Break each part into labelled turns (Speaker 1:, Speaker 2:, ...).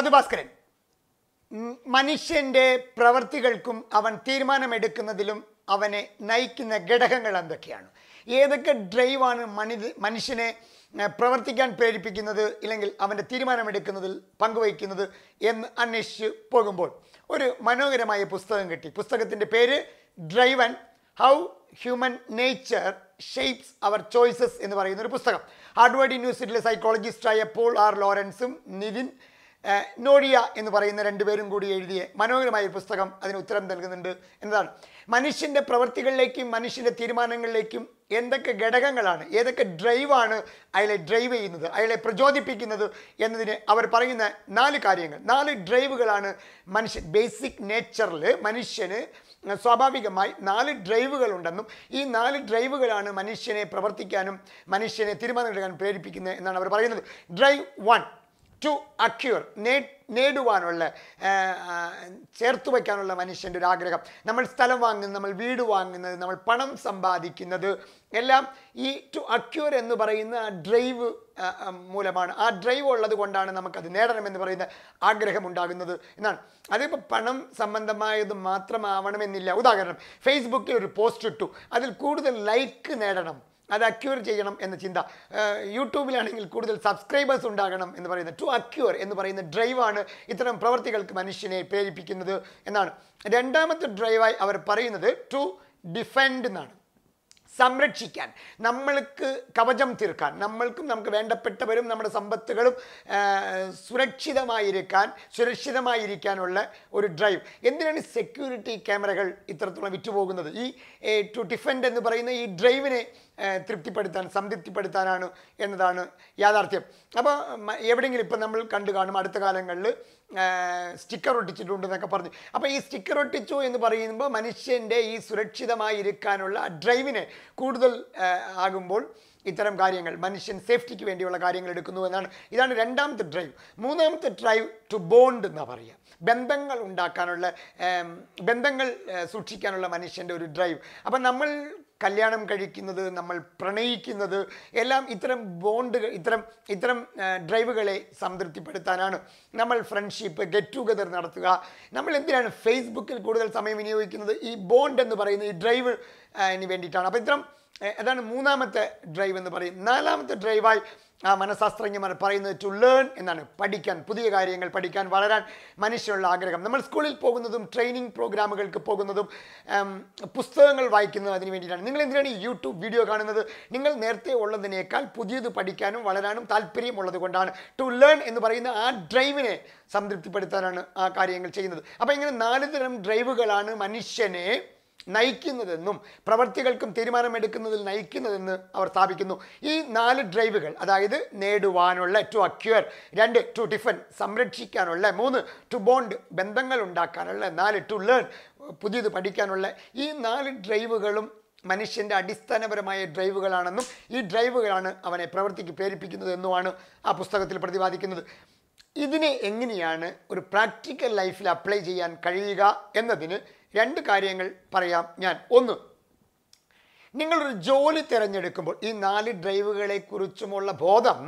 Speaker 1: മധുഭാസ്കരൻ മനുഷ്യൻ്റെ പ്രവർത്തികൾക്കും അവൻ തീരുമാനമെടുക്കുന്നതിലും അവനെ നയിക്കുന്ന ഘടകങ്ങൾ എന്തൊക്കെയാണ് ഏതൊക്കെ ഡ്രൈവാണ് മനു മനുഷ്യനെ പ്രവർത്തിക്കാൻ പ്രേരിപ്പിക്കുന്നത് ഇല്ലെങ്കിൽ അവൻ്റെ തീരുമാനമെടുക്കുന്നതിൽ പങ്കുവയ്ക്കുന്നത് എന്ന് അന്വേഷിച്ച് പോകുമ്പോൾ ഒരു മനോഹരമായ പുസ്തകം കിട്ടി പുസ്തകത്തിൻ്റെ പേര് driven how human nature shapes our choices എന്ന് പറയുന്ന ഒരു പുസ്തകം ഹാർഡ്വേർഡ് യൂണിവേഴ്സിറ്റിയിലെ സൈക്കോളജിസ്റ്റായ പോൾ ആർ ലോറൻസും നിവിൻ നോഡിയ എന്ന് പറയുന്ന രണ്ടുപേരും കൂടി എഴുതിയ മനോഹരമായ പുസ്തകം അതിന് ഉത്തരം നൽകുന്നുണ്ട് എന്നതാണ് മനുഷ്യൻ്റെ പ്രവൃത്തികളിലേക്കും മനുഷ്യൻ്റെ തീരുമാനങ്ങളിലേക്കും എന്തൊക്കെ ഘടകങ്ങളാണ് ഏതൊക്കെ ഡ്രൈവാണ് അയാളെ ഡ്രൈവ് ചെയ്യുന്നത് അയാളെ പ്രചോദിപ്പിക്കുന്നത് എന്നതിന് അവർ പറയുന്ന നാല് കാര്യങ്ങൾ നാല് ഡ്രൈവുകളാണ് മനുഷ്യൻ ബേസിക് നേച്ചറിൽ മനുഷ്യന് സ്വാഭാവികമായി നാല് ഡ്രൈവുകളുണ്ടെന്നും ഈ നാല് ഡ്രൈവുകളാണ് മനുഷ്യനെ പ്രവർത്തിക്കാനും മനുഷ്യനെ തീരുമാനമെടുക്കാനും പ്രേരിപ്പിക്കുന്നത് എന്നാണ് അവർ പറയുന്നത് ഡ്രൈവ് വൺ ടു അക്യൂർ നേടുവാനുള്ള ചേർത്ത് വയ്ക്കാനുള്ള മനുഷ്യൻ്റെ ഒരു ആഗ്രഹം നമ്മൾ സ്ഥലം വാങ്ങുന്നത് നമ്മൾ വീട് വാങ്ങുന്നത് നമ്മൾ പണം സമ്പാദിക്കുന്നത് എല്ലാം ഈ ടു അക്യൂർ എന്ന് പറയുന്ന ഡ്രൈവ് മൂലമാണ് ആ ഡ്രൈവ് ഉള്ളത് കൊണ്ടാണ് നമുക്കത് നേടണമെന്ന് പറയുന്ന ആഗ്രഹം ഉണ്ടാകുന്നത് എന്നാണ് അതിപ്പോൾ പണം സംബന്ധമായത് മാത്രമാവണമെന്നില്ല ഉദാഹരണം ഫേസ്ബുക്കിൽ ഒരു പോസ്റ്റ് ഇട്ടു അതിൽ കൂടുതൽ ലൈക്ക് നേടണം അത് അക്യൂർ ചെയ്യണം എന്ന ചിന്ത യൂട്യൂബിലാണെങ്കിൽ കൂടുതൽ സബ്സ്ക്രൈബേഴ്സ് ഉണ്ടാകണം എന്ന് പറയുന്ന ടു അക്യൂർ എന്ന് പറയുന്ന ഡ്രൈവാണ് ഇത്തരം പ്രവർത്തികൾക്ക് മനുഷ്യനെ പ്രേരിപ്പിക്കുന്നത് എന്നാണ് രണ്ടാമത്തെ ഡ്രൈവായി അവർ പറയുന്നത് ടു ഡിഫെൻഡ് എന്നാണ് സംരക്ഷിക്കാൻ നമ്മൾക്ക് കവചം തീർക്കാൻ നമ്മൾക്കും നമുക്ക് വേണ്ടപ്പെട്ടവരും നമ്മുടെ സമ്പത്തുകളും സുരക്ഷിതമായിരിക്കാൻ സുരക്ഷിതമായിരിക്കാനുള്ള ഒരു ഡ്രൈവ് എന്തിനാണ് സെക്യൂരിറ്റി ക്യാമറകൾ ഇത്രത്തോളം വിറ്റുപോകുന്നത് ഈ ടു ഡിഫൻഡ് എന്ന് പറയുന്ന ഈ ഡ്രൈവിനെ തൃപ്തിപ്പെടുത്താൻ സംതൃപ്തിപ്പെടുത്താനാണ് എന്നതാണ് യാഥാർത്ഥ്യം അപ്പോൾ എവിടെയെങ്കിലും ഇപ്പം നമ്മൾ കണ്ടു കാണും അടുത്ത കാലങ്ങളിൽ സ്റ്റിക്കർ ഒട്ടിച്ചിട്ടുണ്ട് എന്നൊക്കെ പറഞ്ഞു അപ്പോൾ ഈ സ്റ്റിക്കർ ഒട്ടിച്ചു എന്ന് പറയുമ്പോൾ മനുഷ്യൻ്റെ ഈ സുരക്ഷിതമായി ഇരിക്കാനുള്ള ഡ്രൈവിനെ കൂടുതൽ ആകുമ്പോൾ ഇത്തരം കാര്യങ്ങൾ മനുഷ്യൻ സേഫ്റ്റിക്ക് വേണ്ടിയുള്ള കാര്യങ്ങൾ എടുക്കുന്നു എന്നാണ് ഇതാണ് രണ്ടാമത്തെ ഡ്രൈവ് മൂന്നാമത്തെ ഡ്രൈവ് ടു ബോണ്ട് എന്നാ പറയുക ബന്ധങ്ങൾ ഉണ്ടാക്കാനുള്ള ബന്ധങ്ങൾ സൂക്ഷിക്കാനുള്ള മനുഷ്യൻ്റെ ഒരു ഡ്രൈവ് അപ്പം നമ്മൾ കല്യാണം കഴിക്കുന്നത് നമ്മൾ പ്രണയിക്കുന്നത് എല്ലാം ഇത്തരം ബോണ്ടുകൾ ഇത്തരം ഇത്തരം ഡ്രൈവുകളെ സംതൃപ്തിപ്പെടുത്താനാണ് നമ്മൾ ഫ്രണ്ട്ഷിപ്പ് ഗെറ്റ് ടുഗദർ നടത്തുക നമ്മൾ എന്തിനാണ് ഫേസ്ബുക്കിൽ കൂടുതൽ സമയം വിനിയോഗിക്കുന്നത് ഈ ബോണ്ട് എന്ന് പറയുന്ന ഈ ഡ്രൈവ് വേണ്ടിയിട്ടാണ് അപ്പോൾ ഇത്തരം അതാണ് മൂന്നാമത്തെ ഡ്രൈവ് എന്ന് പറയും നാലാമത്തെ ഡ്രൈവായി ആ മനഃശാസ്ത്രജ്ഞന്മാർ പറയുന്നത് ടു ലേൺ എന്നാണ് പഠിക്കാൻ പുതിയ കാര്യങ്ങൾ പഠിക്കാൻ വളരാൻ മനുഷ്യനുള്ള ആഗ്രഹം നമ്മൾ സ്കൂളിൽ പോകുന്നതും ട്രെയിനിങ് പ്രോഗ്രാമുകൾക്ക് പോകുന്നതും പുസ്തകങ്ങൾ വായിക്കുന്നതും അതിന് വേണ്ടിയിട്ടാണ് നിങ്ങൾ എന്തിനാണ് യൂട്യൂബ് വീഡിയോ കാണുന്നത് നിങ്ങൾ നേരത്തെ ഉള്ളതിനേക്കാൾ പുതിയത് പഠിക്കാനും വളരാനും താല്പര്യമുള്ളത് കൊണ്ടാണ് ടു ലേൺ എന്ന് പറയുന്ന ആ ഡ്രൈവിനെ സംതൃപ്തിപ്പെടുത്താനാണ് ആ കാര്യങ്ങൾ ചെയ്യുന്നത് അപ്പോൾ ഇങ്ങനെ നാല് തരം ഡ്രൈവുകളാണ് മനുഷ്യനെ നയിക്കുന്നതെന്നും പ്രവർത്തികൾക്കും തീരുമാനമെടുക്കുന്നതിൽ നയിക്കുന്നതെന്ന് അവർ സ്ഥാപിക്കുന്നു ഈ നാല് ഡ്രൈവുകൾ അതായത് നേടുവാനുള്ള ടു അക്യൂർ രണ്ട് ടു ഡിഫൻ സംരക്ഷിക്കാനുള്ള മൂന്ന് ടു ബോണ്ട് ബന്ധങ്ങൾ ഉണ്ടാക്കാനുള്ള നാല് ടു ലേൺ പുതിയത് പഠിക്കാനുള്ള ഈ നാല് ഡ്രൈവുകളും മനുഷ്യൻ്റെ അടിസ്ഥാനപരമായ ഡ്രൈവുകളാണെന്നും ഈ ഡ്രൈവുകളാണ് അവനെ പ്രവർത്തിക്ക് പ്രേരിപ്പിക്കുന്നതെന്നുമാണ് ആ പുസ്തകത്തിൽ പ്രതിപാദിക്കുന്നത് ഇതിനെ എങ്ങനെയാണ് ഒരു പ്രാക്ടിക്കൽ ലൈഫിൽ അപ്ലൈ ചെയ്യാൻ കഴിയുക എന്നതിന് രണ്ട് കാര്യങ്ങൾ പറയാം ഞാൻ ഒന്ന് നിങ്ങളൊരു ജോലി തിരഞ്ഞെടുക്കുമ്പോൾ ഈ നാല് ഡ്രൈവുകളെക്കുറിച്ചുമുള്ള ബോധം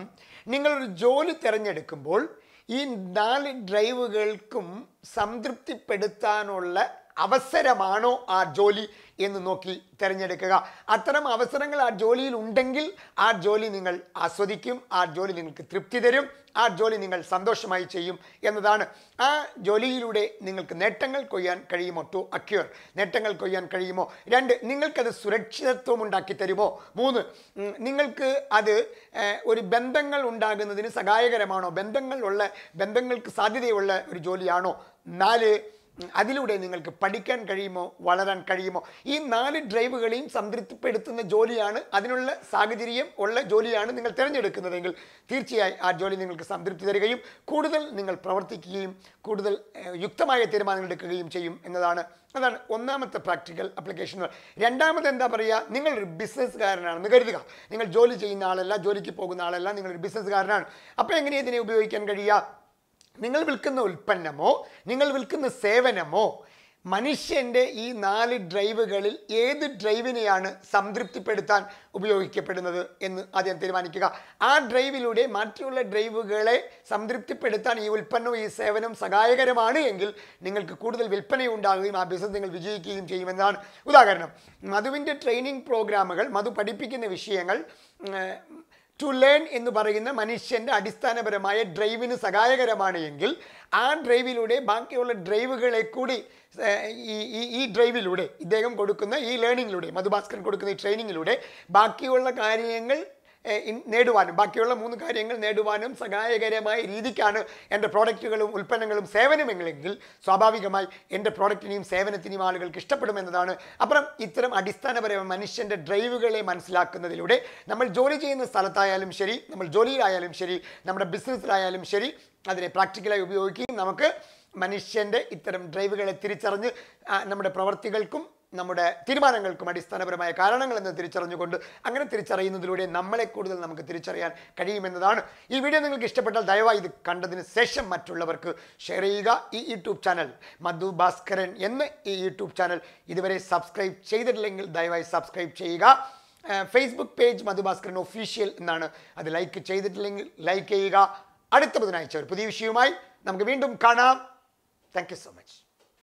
Speaker 1: നിങ്ങളൊരു ജോലി തിരഞ്ഞെടുക്കുമ്പോൾ ഈ നാല് ഡ്രൈവുകൾക്കും സംതൃപ്തിപ്പെടുത്താനുള്ള അവസരമാണോ ആ ജോലി എന്ന് നോക്കി തിരഞ്ഞെടുക്കുക അത്തരം അവസരങ്ങൾ ആ ജോലിയിൽ ഉണ്ടെങ്കിൽ ആ ജോലി നിങ്ങൾ ആസ്വദിക്കും ആ ജോലി നിങ്ങൾക്ക് തൃപ്തി തരും ആ ജോലി നിങ്ങൾ സന്തോഷമായി ചെയ്യും എന്നതാണ് ആ ജോലിയിലൂടെ നിങ്ങൾക്ക് നേട്ടങ്ങൾ കൊയ്യാൻ കഴിയുമോ ടു അക്യുർ നേട്ടങ്ങൾ കൊയ്യാൻ കഴിയുമോ രണ്ട് നിങ്ങൾക്കത് സുരക്ഷിതത്വം ഉണ്ടാക്കി തരുമോ മൂന്ന് നിങ്ങൾക്ക് അത് ഒരു ബന്ധങ്ങൾ ഉണ്ടാകുന്നതിന് സഹായകരമാണോ ബന്ധങ്ങളുള്ള ബന്ധങ്ങൾക്ക് സാധ്യതയുള്ള ഒരു ജോലിയാണോ നാല് അതിലൂടെ നിങ്ങൾക്ക് പഠിക്കാൻ കഴിയുമോ വളരാൻ കഴിയുമോ ഈ നാല് ഡ്രൈവുകളെയും സംതൃപ്തിപ്പെടുത്തുന്ന ജോലിയാണ് അതിനുള്ള സാഹചര്യം ഉള്ള ജോലിയാണ് നിങ്ങൾ തിരഞ്ഞെടുക്കുന്നതെങ്കിൽ തീർച്ചയായും ആ ജോലി നിങ്ങൾക്ക് സംതൃപ്തി തരികയും കൂടുതൽ നിങ്ങൾ പ്രവർത്തിക്കുകയും കൂടുതൽ യുക്തമായ തീരുമാനങ്ങൾ എടുക്കുകയും ചെയ്യും എന്നതാണ് അതാണ് ഒന്നാമത്തെ പ്രാക്ടിക്കൽ അപ്ലിക്കേഷൻ രണ്ടാമത് എന്താ പറയുക നിങ്ങളൊരു ബിസിനസ്സുകാരനാണെന്ന് കരുതുക നിങ്ങൾ ജോലി ചെയ്യുന്ന ആളല്ല ജോലിക്ക് പോകുന്ന ആളല്ല നിങ്ങളൊരു ബിസിനസ്സുകാരനാണ് അപ്പോൾ എങ്ങനെ ഇതിനെ ഉപയോഗിക്കാൻ കഴിയുക നിങ്ങൾ വിൽക്കുന്ന ഉൽപ്പന്നമോ നിങ്ങൾ വിൽക്കുന്ന സേവനമോ മനുഷ്യൻ്റെ ഈ നാല് ഡ്രൈവുകളിൽ ഏത് ഡ്രൈവിനെയാണ് സംതൃപ്തിപ്പെടുത്താൻ ഉപയോഗിക്കപ്പെടുന്നത് എന്ന് ആദ്യം തീരുമാനിക്കുക ആ ഡ്രൈവിലൂടെ മറ്റുള്ള ഡ്രൈവുകളെ സംതൃപ്തിപ്പെടുത്താൻ ഈ ഉൽപ്പന്നവും ഈ സേവനവും സഹായകരമാണ് എങ്കിൽ നിങ്ങൾക്ക് കൂടുതൽ വിൽപ്പനയുണ്ടാകുകയും ആ ബിസിനസ് നിങ്ങൾ വിജയിക്കുകയും ചെയ്യുമെന്നാണ് ഉദാഹരണം മധുവിൻ്റെ ട്രെയിനിങ് പ്രോഗ്രാമുകൾ മധു പഠിപ്പിക്കുന്ന വിഷയങ്ങൾ ടു ലേൺ എന്ന് പറയുന്ന മനുഷ്യൻ്റെ അടിസ്ഥാനപരമായ ഡ്രൈവിന് സഹായകരമാണ് എങ്കിൽ ആ ഡ്രൈവിലൂടെ ബാക്കിയുള്ള ഡ്രൈവുകളെ കൂടി ഈ ഈ ഡ്രൈവിലൂടെ ഇദ്ദേഹം കൊടുക്കുന്ന ഈ ലേണിങ്ങിലൂടെ മധുഭാസ്കർ കൊടുക്കുന്ന ഈ ട്രെയിനിങ്ങിലൂടെ ബാക്കിയുള്ള കാര്യങ്ങൾ നേടുവാനും ബാക്കിയുള്ള മൂന്ന് കാര്യങ്ങൾ നേടുവാനും സഹായകരമായ രീതിക്കാണ് എൻ്റെ പ്രോഡക്റ്റുകളും ഉൽപ്പന്നങ്ങളും സേവനമെങ്കിലെങ്കിൽ സ്വാഭാവികമായി എൻ്റെ പ്രോഡക്റ്റിനെയും സേവനത്തിനെയും ആളുകൾക്ക് ഇഷ്ടപ്പെടുമെന്നതാണ് അപ്പുറം ഇത്തരം അടിസ്ഥാനപരമായ മനുഷ്യൻ്റെ ഡ്രൈവുകളെ മനസ്സിലാക്കുന്നതിലൂടെ നമ്മൾ ജോലി ചെയ്യുന്ന സ്ഥലത്തായാലും ശരി നമ്മൾ ജോലിയിലായാലും ശരി നമ്മുടെ ബിസിനസ്സിലായാലും ശരി അതിനെ പ്രാക്ടിക്കലായി ഉപയോഗിക്കുകയും നമുക്ക് മനുഷ്യൻ്റെ ഇത്തരം ഡ്രൈവുകളെ തിരിച്ചറിഞ്ഞ് നമ്മുടെ പ്രവർത്തികൾക്കും നമ്മുടെ തീരുമാനങ്ങൾക്കും അടിസ്ഥാനപരമായ എന്ന് തിരിച്ചറിഞ്ഞുകൊണ്ട് അങ്ങനെ തിരിച്ചറിയുന്നതിലൂടെ നമ്മളെ കൂടുതൽ നമുക്ക് തിരിച്ചറിയാൻ കഴിയുമെന്നതാണ് ഈ വീഡിയോ നിങ്ങൾക്ക് ഇഷ്ടപ്പെട്ടാൽ ദയവായി ഇത് കണ്ടതിന് ശേഷം മറ്റുള്ളവർക്ക് ഷെയർ ചെയ്യുക ഈ യൂട്യൂബ് ചാനൽ മധു ഭാസ്കരൻ എന്ന ഈ യൂട്യൂബ് ചാനൽ ഇതുവരെ സബ്സ്ക്രൈബ് ചെയ്തിട്ടില്ലെങ്കിൽ ദയവായി സബ്സ്ക്രൈബ് ചെയ്യുക ഫേസ്ബുക്ക് പേജ് മധുഭാസ്കരൻ ഒഫീഷ്യൽ എന്നാണ് അത് ലൈക്ക് ചെയ്തിട്ടില്ലെങ്കിൽ ലൈക്ക് ചെയ്യുക അടുത്ത ബുധനാഴ്ച ഒരു പുതിയ വിഷയവുമായി നമുക്ക് വീണ്ടും കാണാം താങ്ക് സോ മച്ച്